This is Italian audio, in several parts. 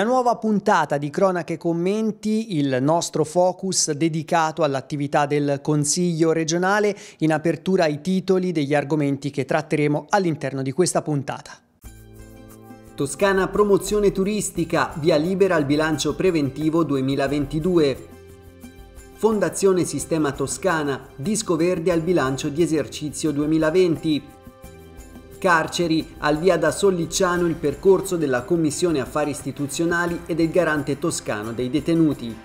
Una nuova puntata di Cronache Commenti, il nostro focus dedicato all'attività del Consiglio regionale, in apertura ai titoli degli argomenti che tratteremo all'interno di questa puntata. Toscana promozione turistica, via libera al bilancio preventivo 2022. Fondazione Sistema Toscana, disco verde al bilancio di esercizio 2020. Carceri al via da Sollicciano il percorso della Commissione Affari Istituzionali e del Garante Toscano dei Detenuti.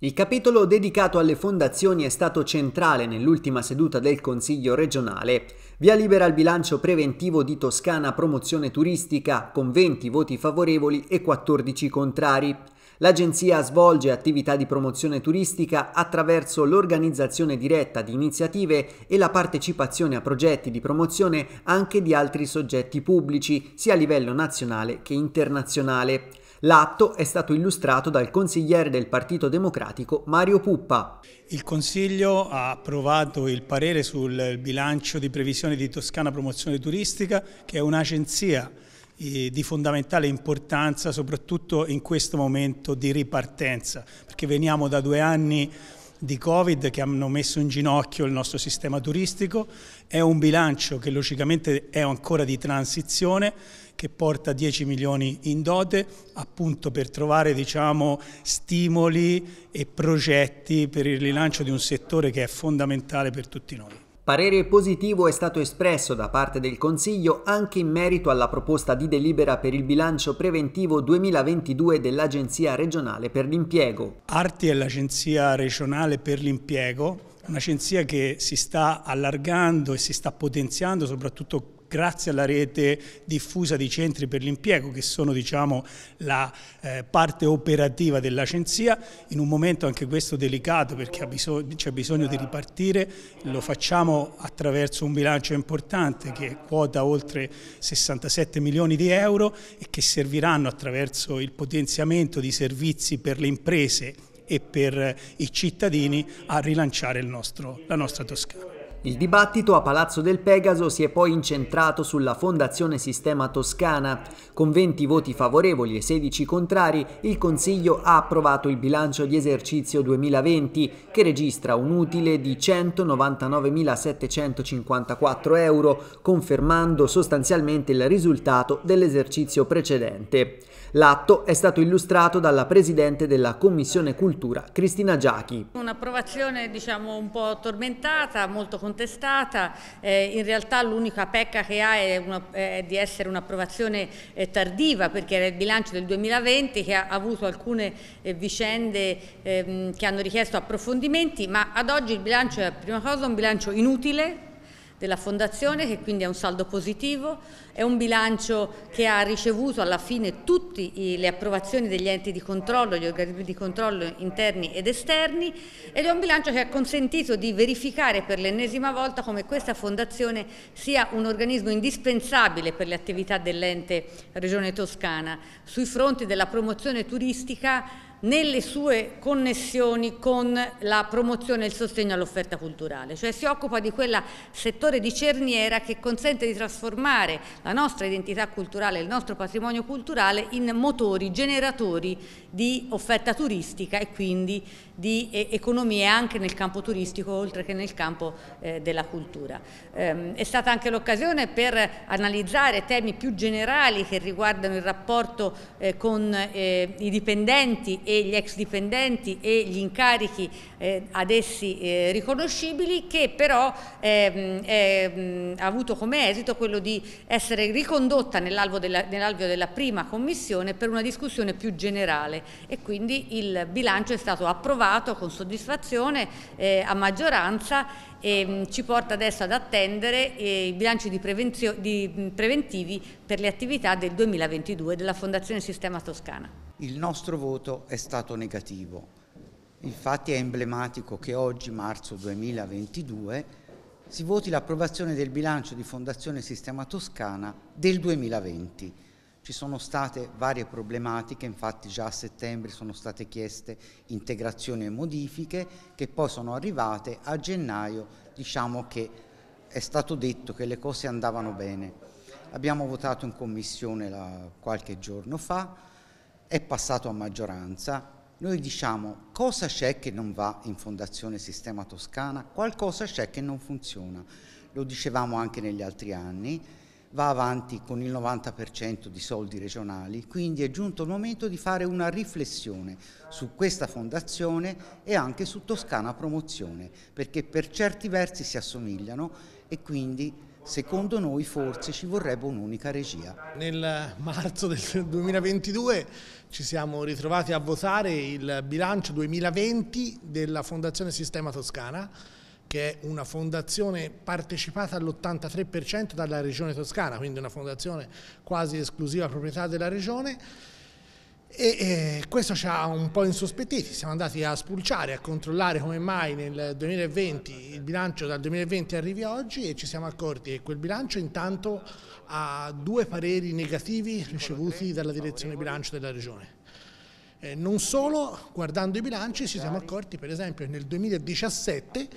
Il capitolo dedicato alle fondazioni è stato centrale nell'ultima seduta del Consiglio regionale. Via libera al bilancio preventivo di Toscana Promozione Turistica con 20 voti favorevoli e 14 contrari. L'agenzia svolge attività di promozione turistica attraverso l'organizzazione diretta di iniziative e la partecipazione a progetti di promozione anche di altri soggetti pubblici, sia a livello nazionale che internazionale. L'atto è stato illustrato dal consigliere del Partito Democratico Mario Puppa. Il Consiglio ha approvato il parere sul bilancio di previsione di Toscana Promozione Turistica, che è un'agenzia eh, di fondamentale importanza, soprattutto in questo momento di ripartenza, perché veniamo da due anni di Covid che hanno messo in ginocchio il nostro sistema turistico, è un bilancio che logicamente è ancora di transizione, che porta 10 milioni in dote appunto per trovare diciamo, stimoli e progetti per il rilancio di un settore che è fondamentale per tutti noi. Parere positivo è stato espresso da parte del Consiglio anche in merito alla proposta di delibera per il bilancio preventivo 2022 dell'Agenzia regionale per l'impiego. Arti è l'Agenzia regionale per l'impiego, un'agenzia che si sta allargando e si sta potenziando soprattutto grazie alla rete diffusa di centri per l'impiego che sono diciamo, la eh, parte operativa dell'Agenzia, in un momento anche questo delicato perché bisog c'è bisogno di ripartire, lo facciamo attraverso un bilancio importante che quota oltre 67 milioni di euro e che serviranno attraverso il potenziamento di servizi per le imprese e per i cittadini a rilanciare nostro, la nostra Toscana. Il dibattito a Palazzo del Pegaso si è poi incentrato sulla Fondazione Sistema Toscana. Con 20 voti favorevoli e 16 contrari, il Consiglio ha approvato il bilancio di esercizio 2020, che registra un utile di 199.754 euro, confermando sostanzialmente il risultato dell'esercizio precedente. L'atto è stato illustrato dalla Presidente della Commissione Cultura, Cristina Giachi. Un'approvazione diciamo un po' tormentata, molto contestata, eh, in realtà l'unica pecca che ha è, una, è di essere un'approvazione eh, tardiva perché era il bilancio del 2020 che ha avuto alcune eh, vicende ehm, che hanno richiesto approfondimenti ma ad oggi il bilancio è prima cosa un bilancio inutile della Fondazione che quindi è un saldo positivo, è un bilancio che ha ricevuto alla fine tutte le approvazioni degli enti di controllo, gli organismi di controllo interni ed esterni ed è un bilancio che ha consentito di verificare per l'ennesima volta come questa Fondazione sia un organismo indispensabile per le attività dell'ente Regione Toscana sui fronti della promozione turistica nelle sue connessioni con la promozione e il sostegno all'offerta culturale, cioè si occupa di quel settore di cerniera che consente di trasformare la nostra identità culturale, il nostro patrimonio culturale in motori, generatori di offerta turistica e quindi di economie anche nel campo turistico oltre che nel campo eh, della cultura. Ehm, è stata anche l'occasione per analizzare temi più generali che riguardano il rapporto eh, con eh, i dipendenti e gli ex dipendenti e gli incarichi eh, ad essi eh, riconoscibili che però ehm, ha avuto come esito quello di essere ricondotta nell'alveo della, nell della prima commissione per una discussione più generale e quindi il bilancio è stato approvato approvato con soddisfazione eh, a maggioranza e mm, ci porta adesso ad attendere eh, i bilanci di di mm, preventivi per le attività del 2022 della Fondazione Sistema Toscana. Il nostro voto è stato negativo, infatti è emblematico che oggi, marzo 2022, si voti l'approvazione del bilancio di Fondazione Sistema Toscana del 2020 ci sono state varie problematiche, infatti già a settembre sono state chieste integrazioni e modifiche che poi sono arrivate a gennaio, diciamo che è stato detto che le cose andavano bene. Abbiamo votato in commissione la, qualche giorno fa, è passato a maggioranza, noi diciamo cosa c'è che non va in Fondazione Sistema Toscana, qualcosa c'è che non funziona, lo dicevamo anche negli altri anni, va avanti con il 90% di soldi regionali, quindi è giunto il momento di fare una riflessione su questa fondazione e anche su Toscana Promozione, perché per certi versi si assomigliano e quindi secondo noi forse ci vorrebbe un'unica regia. Nel marzo del 2022 ci siamo ritrovati a votare il bilancio 2020 della Fondazione Sistema Toscana che è una fondazione partecipata all'83% dalla regione toscana, quindi una fondazione quasi esclusiva proprietà della regione, e, e, questo ci ha un po' insospettiti, siamo andati a spulciare, a controllare come mai nel 2020 il bilancio dal 2020 arrivi oggi e ci siamo accorti che quel bilancio intanto ha due pareri negativi ricevuti dalla direzione bilancio della regione. Eh, non solo, guardando i bilanci ci siamo accorti per esempio che nel 2017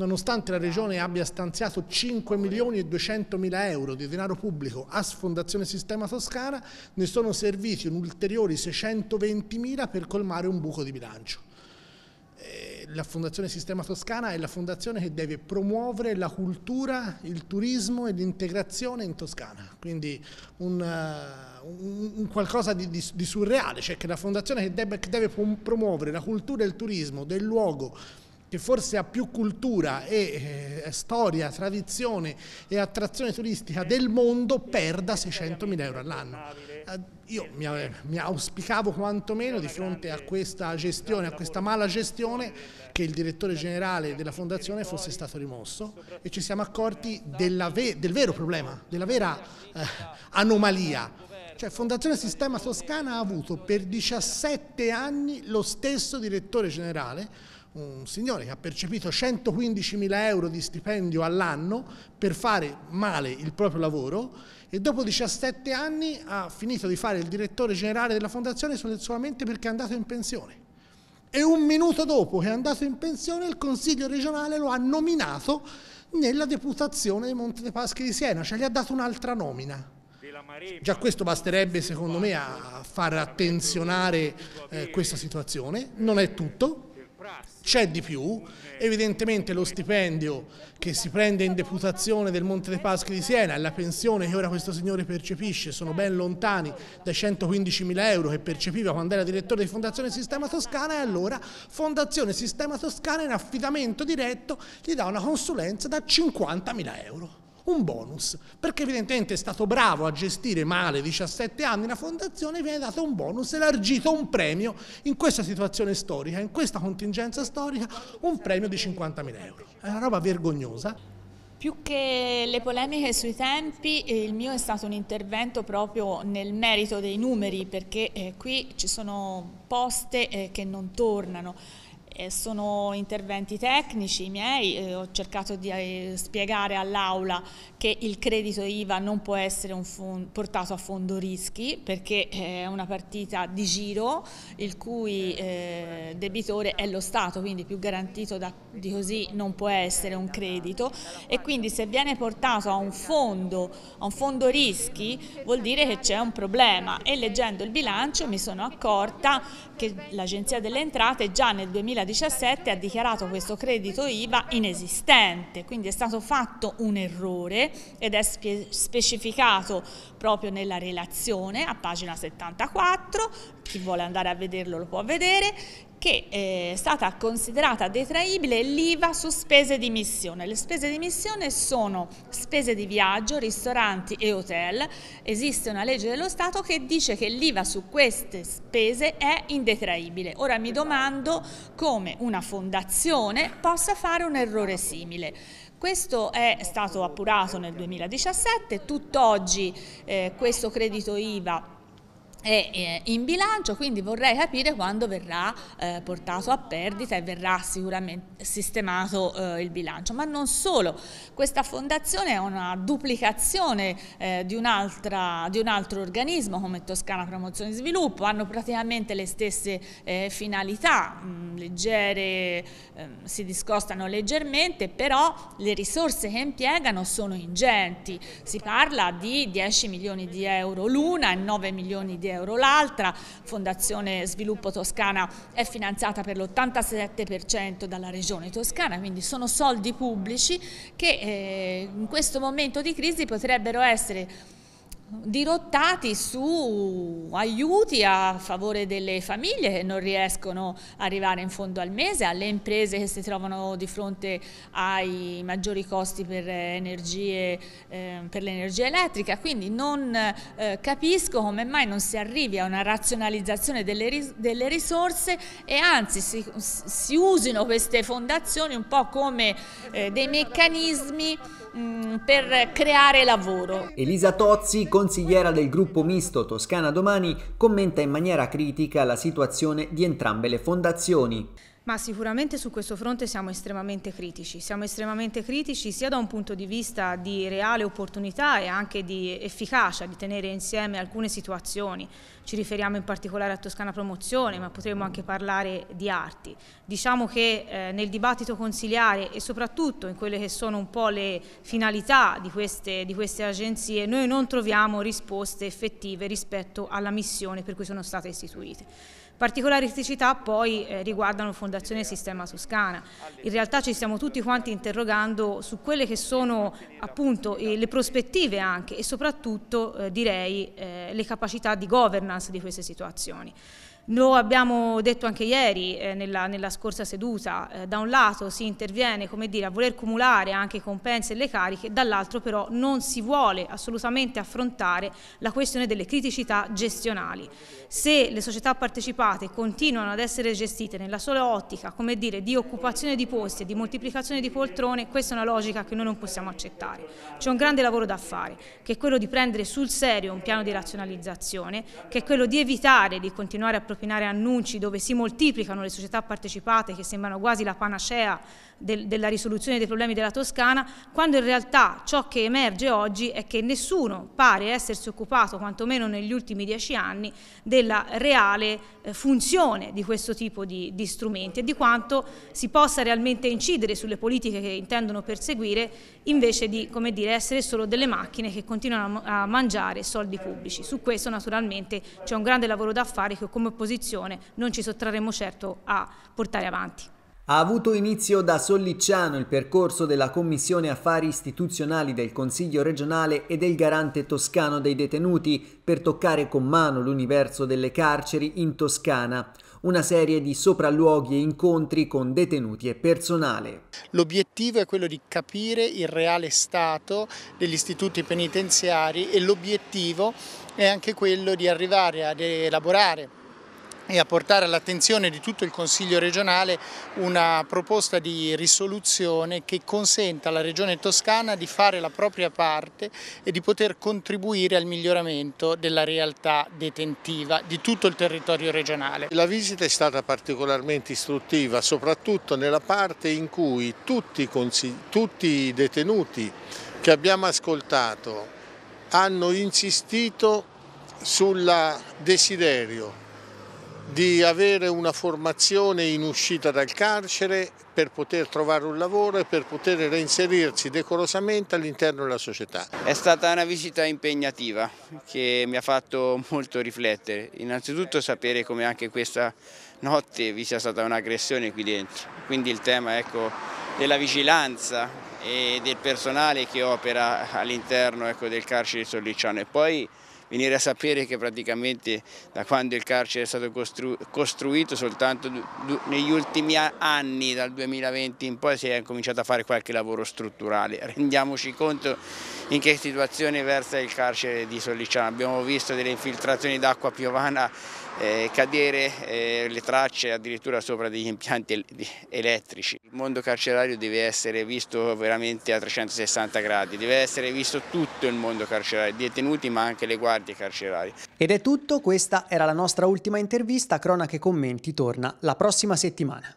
nonostante la Regione abbia stanziato 5 milioni e 200 mila euro di denaro pubblico a Fondazione Sistema Toscana, ne sono serviti un ulteriori 620 mila per colmare un buco di bilancio eh, la Fondazione Sistema Toscana è la fondazione che deve promuovere la cultura, il turismo e l'integrazione in Toscana, quindi un, un, eh, un qualcosa di, di, di, surreale, cioè che la fondazione che deve, che deve promuovere la cultura e il turismo del luogo che forse ha più cultura e eh, storia, tradizione e attrazione turistica del mondo perda 600.000 euro all'anno. Eh, io mi, eh, mi, auspicavo quantomeno di fronte a questa gestione, a questa mala gestione, che il direttore generale della fondazione fosse stato rimosso e ci siamo accorti ve, del vero problema, della vera eh, anomalia. Cioè Fondazione Sistema Toscana ha avuto per 17 anni lo stesso direttore generale un signore che ha percepito 115.000 euro di stipendio all'anno per fare male il proprio lavoro e dopo 17 anni ha finito di fare il direttore generale della fondazione solamente perché è andato in pensione. E un minuto dopo che è andato in pensione il Consiglio regionale lo ha nominato nella deputazione di Monte dei Paschi di Siena, cioè gli ha dato un'altra nomina. Già questo basterebbe secondo me a far attenzionare eh, questa situazione, non è tutto, c'è di più, evidentemente lo stipendio che si prende in deputazione del Monte dei Paschi di Siena e la pensione che ora questo signore percepisce sono ben lontani dai 115 mila euro che percepiva quando era direttore di Fondazione Sistema Toscana e allora Fondazione Sistema Toscana in affidamento diretto gli dà una consulenza da 50.000 euro un bonus, perché evidentemente è stato bravo a gestire male 17 anni la fondazione, viene dato un bonus, elargito un premio in questa situazione storica, in questa contingenza storica, un premio di 50.000 euro. È una roba vergognosa. Più che le polemiche sui tempi, eh, il mio è stato un intervento proprio nel merito dei numeri, perché eh, qui ci sono poste eh, che non tornano. Eh, sono interventi tecnici miei, eh, ho cercato di eh, spiegare all'Aula che il credito IVA non può essere portato a fondo rischi perché eh, è una partita di giro il cui eh, debitore è lo Stato, quindi più garantito da, di così non può essere un credito e quindi se viene portato a un fondo, a un fondo rischi vuol dire che c'è un problema e leggendo il bilancio mi sono accorta che l'Agenzia delle Entrate già nel 2020 2017 ha dichiarato questo credito IVA inesistente, quindi è stato fatto un errore ed è spe specificato proprio nella relazione a pagina 74, chi vuole andare a vederlo lo può vedere, che eh, è stata considerata detraibile l'IVA su spese di missione. Le spese di missione sono spese di viaggio, ristoranti e hotel. Esiste una legge dello Stato che dice che l'IVA su queste spese è indetraibile. Ora mi domando come una fondazione possa fare un errore simile. Questo è stato appurato nel 2017, tutt'oggi eh, questo credito IVA è in bilancio, quindi vorrei capire quando verrà eh, portato a perdita e verrà sicuramente sistemato eh, il bilancio. Ma non solo, questa fondazione è una duplicazione eh, di, un di, un altro organismo come Toscana Promozione e Sviluppo, hanno praticamente le stesse eh, finalità, mh, mm, leggere, ehm, si discostano leggermente, però le risorse che impiegano sono ingenti, si parla di 10 milioni di euro l'una e 9 milioni di euro euro l'altra, Fondazione Sviluppo Toscana è finanziata per l'87% dalla Regione Toscana, quindi sono soldi pubblici che eh, in questo momento di crisi potrebbero essere dirottati su aiuti a favore delle famiglie che non riescono ad arrivare in fondo al mese, alle imprese che si trovano di fronte ai maggiori costi per, energie, eh, l'energia elettrica, quindi non eh, capisco come mai non si arrivi a una razionalizzazione delle, ris delle risorse e anzi si, si, usino queste fondazioni un po' come eh, dei meccanismi mh, mm, per creare lavoro. Elisa Tozzi con consigliera del gruppo misto Toscana Domani, commenta in maniera critica la situazione di entrambe le fondazioni. Ma sicuramente su questo fronte siamo estremamente critici, siamo estremamente critici sia da un punto di vista di reale opportunità e anche di efficacia di tenere insieme alcune situazioni, ci riferiamo in particolare a Toscana Promozione ma potremmo anche parlare di arti. Diciamo che eh, nel dibattito consiliare e soprattutto in quelle che sono un po' le finalità di queste, di queste agenzie noi non troviamo risposte effettive rispetto alla missione per cui sono state istituite. Particolari criticità poi eh, riguardano Fondazione Sistema Toscana. In realtà ci stiamo tutti quanti interrogando su quelle che sono appunto eh, le prospettive anche e soprattutto eh, direi eh, le capacità di governance di queste situazioni. Lo abbiamo detto anche ieri eh, nella, nella, scorsa seduta, eh, da un lato si interviene dire, a voler cumulare anche i compensi e le cariche, dall'altro però non si vuole assolutamente affrontare la questione delle criticità gestionali. Se le società partecipate continuano ad essere gestite nella sola ottica dire, di occupazione di posti e di moltiplicazione di poltrone, questa è una logica che noi non possiamo accettare. C'è un grande lavoro da fare, che è quello di prendere sul serio un piano di razionalizzazione, che è quello di evitare di continuare a propinare annunci dove si moltiplicano le società partecipate che sembrano quasi la panacea del, della risoluzione dei problemi della Toscana, quando in realtà ciò che emerge oggi è che nessuno pare essersi occupato, quantomeno negli ultimi dieci anni, della reale eh, funzione di questo tipo di, di strumenti e di quanto si possa realmente incidere sulle politiche che intendono perseguire invece di dire, essere solo delle macchine che continuano a mangiare soldi pubblici. Su questo naturalmente c'è un grande lavoro da fare che come opposizione non ci sottrarremo certo a portare avanti. Ha avuto inizio da Sollicciano il percorso della Commissione Affari Istituzionali del Consiglio regionale e del Garante toscano dei detenuti per toccare con mano l'universo delle carceri in Toscana, una serie di sopralluoghi e incontri con detenuti e personale. L'obiettivo è quello di capire il reale stato degli istituti penitenziari e l'obiettivo è anche quello di arrivare ad elaborare e a portare all'attenzione di tutto il Consiglio regionale una proposta di risoluzione che consenta alla Regione Toscana di fare la propria parte e di poter contribuire al miglioramento della realtà detentiva di tutto il territorio regionale. La visita è stata particolarmente istruttiva, soprattutto nella parte in cui tutti i, tutti i detenuti che abbiamo ascoltato hanno insistito sul desiderio di avere una formazione in uscita dal carcere per poter trovare un lavoro e per poter reinserirsi decorosamente all'interno della società. È stata una visita impegnativa che mi ha fatto molto riflettere, innanzitutto sapere come anche questa notte vi sia stata un'aggressione qui dentro, quindi il tema ecco, della vigilanza e del personale che opera all'interno ecco, del carcere di Solliciano e poi venire a sapere che praticamente da quando il carcere è stato costru costruito soltanto negli ultimi anni, dal 2020 in poi, si è cominciato a fare qualche lavoro strutturale. Rendiamoci conto in che situazione versa il carcere di Sollicciano. Abbiamo visto delle infiltrazioni d'acqua piovana eh, cadere eh, le tracce addirittura sopra degli impianti elettrici. Il mondo carcerario deve essere visto veramente a 360 gradi, deve essere visto tutto il mondo carcerario, i detenuti ma anche le guardie carcerarie. Ed è tutto, questa era la nostra ultima intervista, Cronache Commenti torna la prossima settimana.